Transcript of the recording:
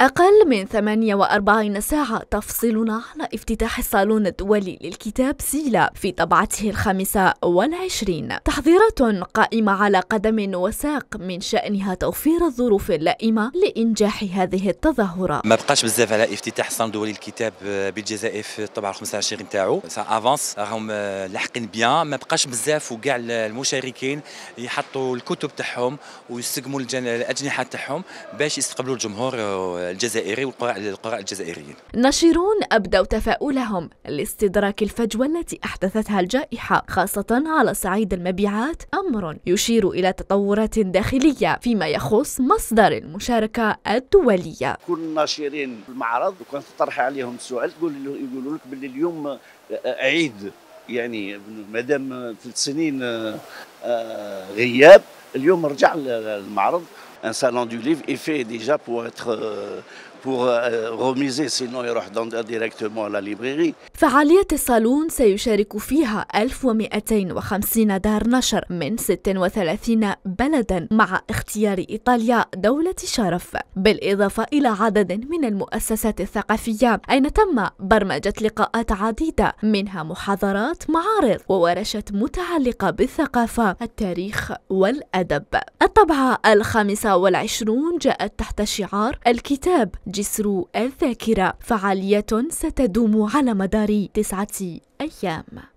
أقل من 48 ساعة تفصلنا على افتتاح الصالون الدولي للكتاب سيلا في طبعته الخامسة والعشرين تحضيرات قائمة على قدم وساق من شأنها توفير الظروف اللائمة لإنجاح هذه التظاهرة ما بقاش بزاف على افتتاح الصالون الدولي للكتاب بالجزائر في الطبعة والعشرين نتاعو سا افونس راهم آه، لاحقين بيان ما بقاش بزاف وكاع المشاركين يحطوا الكتب تاعهم ويستقموا الأجنحة تاعهم باش يستقبلوا الجمهور آه، الجزائري والقراء الجزائريين الناشرون أبدوا تفاؤلهم لاستدراك الفجوة التي أحدثتها الجائحة خاصة على صعيد المبيعات أمر يشير إلى تطورات داخلية فيما يخص مصدر المشاركة الدولية كل الناشرين في المعرض وكنت تطرح عليهم سؤال يقولوا لك باللي اليوم آه، آه، عيد يعني مادام ثلاث سنين آه، غياب اليوم رجع المعرض un salon du livre est fait déjà pour être euh, pour euh, remiser sinon directement à la librairie. فعالية الصالون سيشارك فيها 1250 دار نشر من 36 بلدا مع اختيار إيطاليا دولة شرف بالإضافة إلى عدد من المؤسسات الثقافية أين تم برمجة لقاءات عديدة منها محاضرات معارض وورشة متعلقة بالثقافة التاريخ والأدب الطبعة الخامسة والعشرون جاءت تحت شعار الكتاب جسر الذاكرة فعالية ستدوم على مدار تسعة أيام